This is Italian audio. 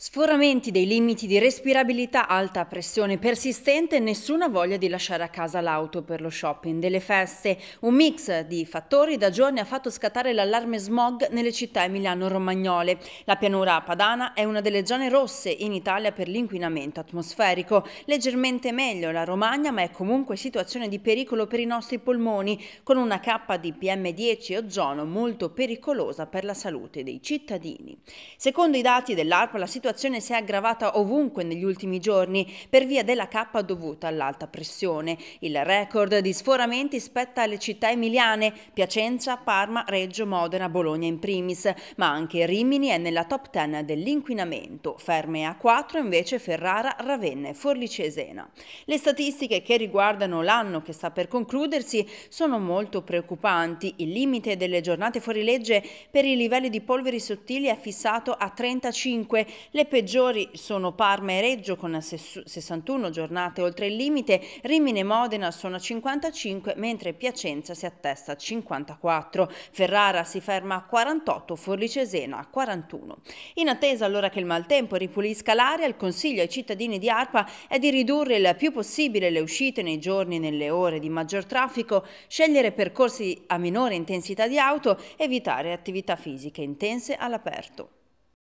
Sforamenti dei limiti di respirabilità, alta pressione persistente nessuna voglia di lasciare a casa l'auto per lo shopping delle feste. Un mix di fattori da giorni ha fatto scattare l'allarme smog nelle città emiliano-romagnole. La pianura padana è una delle zone rosse in Italia per l'inquinamento atmosferico. Leggermente meglio la Romagna, ma è comunque situazione di pericolo per i nostri polmoni, con una cappa di PM10 e ozono molto pericolosa per la salute dei cittadini. Secondo i dati dell'ARPA, la situazione situazione si è aggravata ovunque negli ultimi giorni per via della cappa dovuta all'alta pressione. Il record di sforamenti spetta alle città emiliane, Piacenza, Parma, Reggio, Modena, Bologna in primis, ma anche Rimini è nella top 10 dell'inquinamento, ferme a 4 invece Ferrara, Ravenna e Forlì Cesena. Le statistiche che riguardano l'anno che sta per concludersi sono molto preoccupanti. Il limite delle giornate fuorilegge per i livelli di polveri sottili è fissato a 35, le peggiori sono Parma e Reggio con 61 giornate oltre il limite, Rimini e Modena sono a 55, mentre Piacenza si attesta a 54, Ferrara si ferma a 48, Forlicesena a 41. In attesa allora che il maltempo ripulisca l'aria, il consiglio ai cittadini di Arpa è di ridurre il più possibile le uscite nei giorni e nelle ore di maggior traffico, scegliere percorsi a minore intensità di auto, evitare attività fisiche intense all'aperto.